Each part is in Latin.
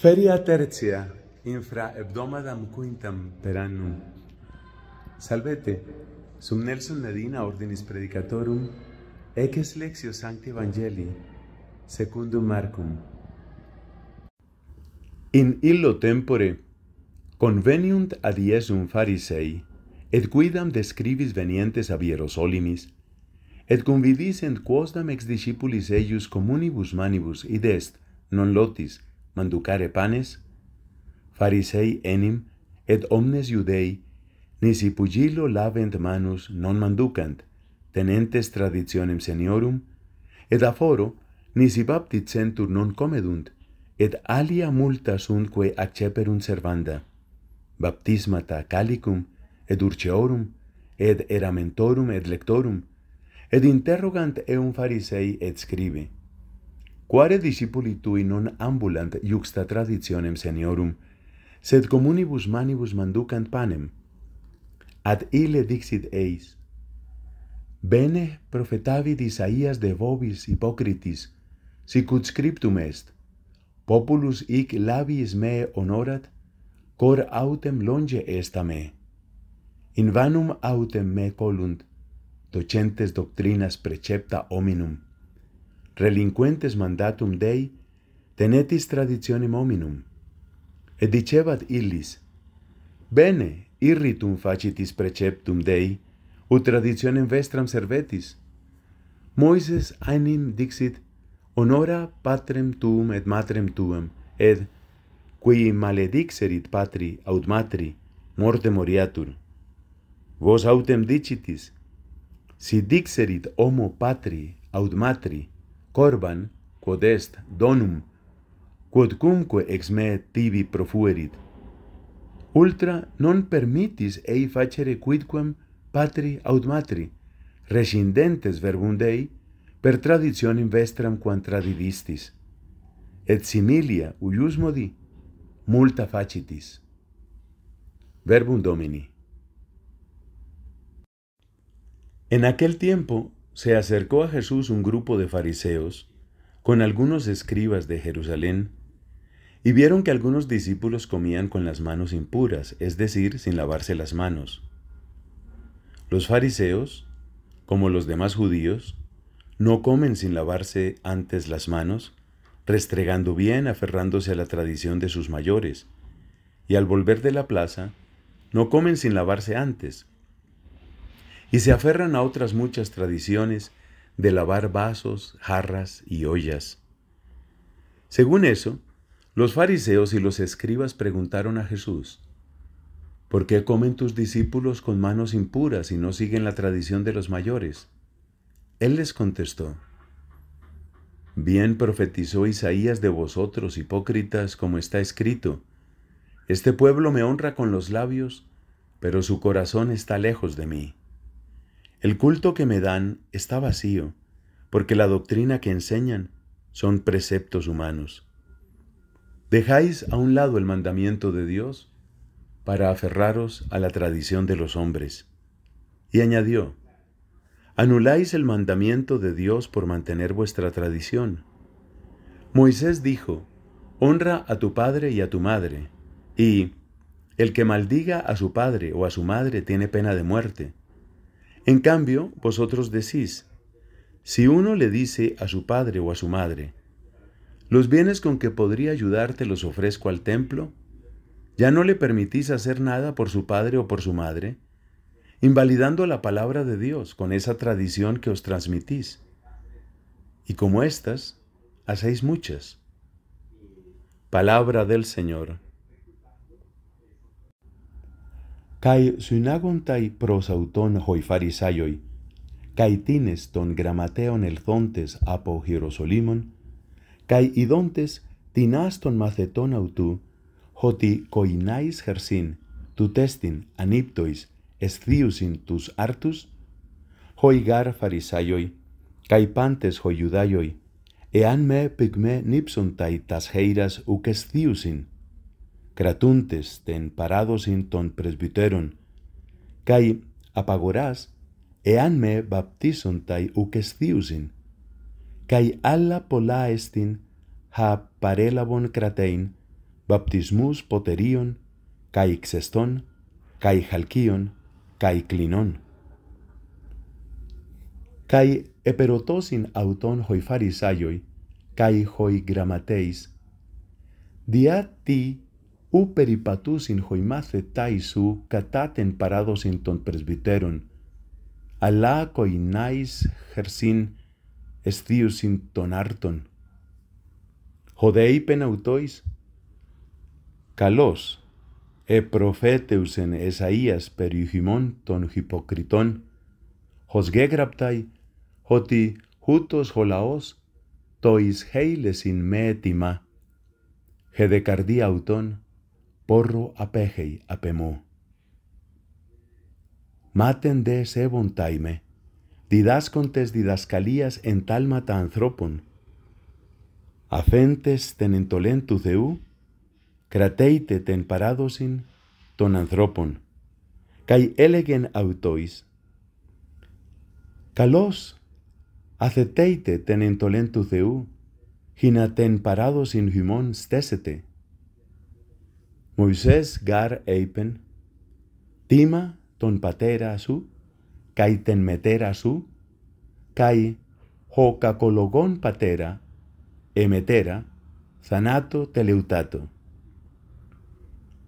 Feria tercia infra hebdomadam quintam per annum. Salvete, sum Nelson Medina ordinis predicatorum, eces lexio sancti evangelii, secundum marcum. In illo tempore, conveniunt ad Iesum farisei, et guidam describis venientes ab Ierosolimis, et convidisent quosdam ex discipulis eius communibus manibus id est, non lotis, manducare panes? Farisei enim, et omnes judei, nisi pugilo lavent manus non manducant, tenentes traditionem seniorum, et aforo, nisi baptizentur non comedunt, et alia multa sunt quae acceperunt servanda. Baptismata calicum, et urceorum, et eramentorum, et lectorum, et interrogant eum farisei et scribe. Quare discipuli tui non ambulant iuxta traditionem seniorum, sed comunibus manibus manducant panem. Ad ile dixit eis, Bene profetavit Isaías de vobis hipocritis, sicut scriptum est, Populus ic labis me honorat, cor autem longe est a me. In vanum autem me colunt, docentes doctrinas precepta hominum relinquentes mandatum Dei, tenetis traditionem hominum. Et dicebat illis, Bene, irritum facitis preceptum Dei, ut traditionem vestram servetis. Moises aenim dixit, Honora patrem tuum et matrem tuum, ed, qui maledixerit patri aut matri, morte moriatur. Vos autem dicitis, si dixerit homo patri aut matri, corban quod est donum quod cumque ex me tibi profuerit ultra non permittis ei facere quidquam patri aut matri rescindentes verbum dei per traditionem vestram quam tradivistis et similia uius modi multa facitis verbum domini en aquel tiempo se acercó a Jesús un grupo de fariseos con algunos escribas de Jerusalén y vieron que algunos discípulos comían con las manos impuras, es decir, sin lavarse las manos. Los fariseos, como los demás judíos, no comen sin lavarse antes las manos, restregando bien, aferrándose a la tradición de sus mayores, y al volver de la plaza, no comen sin lavarse antes, y se aferran a otras muchas tradiciones de lavar vasos, jarras y ollas. Según eso, los fariseos y los escribas preguntaron a Jesús, ¿por qué comen tus discípulos con manos impuras y no siguen la tradición de los mayores? Él les contestó, Bien profetizó Isaías de vosotros, hipócritas, como está escrito, Este pueblo me honra con los labios, pero su corazón está lejos de mí. El culto que me dan está vacío, porque la doctrina que enseñan son preceptos humanos. Dejáis a un lado el mandamiento de Dios para aferraros a la tradición de los hombres. Y añadió, anuláis el mandamiento de Dios por mantener vuestra tradición. Moisés dijo, honra a tu padre y a tu madre, y el que maldiga a su padre o a su madre tiene pena de muerte. En cambio, vosotros decís, si uno le dice a su padre o a su madre, los bienes con que podría ayudarte los ofrezco al templo, ya no le permitís hacer nada por su padre o por su madre, invalidando la palabra de Dios con esa tradición que os transmitís. Y como estas, hacéis muchas. Palabra del Señor. cae synagontai pros auton hoi farisaioi, cae tines ton gramateon el thontes apo Hierosolimon, cae idontes tinas ton maceton autu, hoti coinais hersin, tu testin aniptois esthiusin tus artus, hoi gar farisaioi, cae pantes hoi judaioi, ean me pigme nipsontai tas heiras uc esthiusin, Gratuntes denparados inton presbyterun. Kai apagoraz eanme baptizon tai uques tiusin. Kai alla polae tin hap parelabon crateain baptismus poterion kai xeston kai halquion kai klinon. Kai eperotosin auton hoifarisayoi kai hoi gramateis. Diati ου περιπατούς ειν χοημά θετά Ιησού κατά τεν παράδοσιν των πρεσβυτέρων, αλλά κοϊνάεις χερσίν εσθίουσιν των άρτων. Ω δε είπεν αυτοίς, καλώς, ε προφέτευσεν εσαίας περιοχημών των χυποκριτών, ως γέγραπταί, ότι ούτως ο λαός το εισχέλεσιν με έτοιμα, χε δε porro apegei apemó. Maten de sebon taime, didascontes didascalías en tal mata anthropon. Afentes ten entolentu crateite ten paradosin ton anthropon. kai elegen autois. Kalos, Aceteite ten entolentu theú, gina ten parado sin humón stésete. Μωυσές γάρ είπεν, τίμα τον πατέρα σου, καί την μετέρα σου, καί ο κακολογόν πατέρα, εμετέρα, θανάτο τελεουτάτο.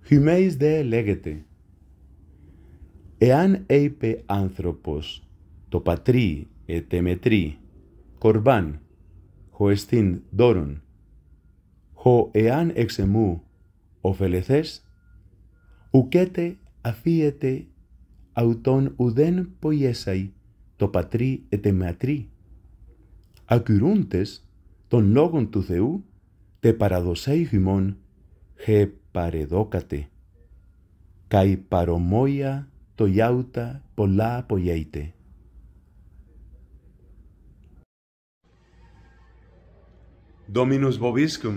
Χυμέης δε λέγεται, εάν είπε άνθρωπος το πατρί ετεμετρί, κορβάν, χοεστίν δόρον χω εάν εξεμού ωφελεθές, ουκέτε αφίετε αυτον ουδέν ποιέσαι το πατρί ετεμεατρί. Ακυρούντες τον λόγον του Θεού, τε παραδοσέι χυμών, χε παρεδόκατε. Καί παρομόια το γιάουτα πολλά ποιέιτε. Dominus vobiscum.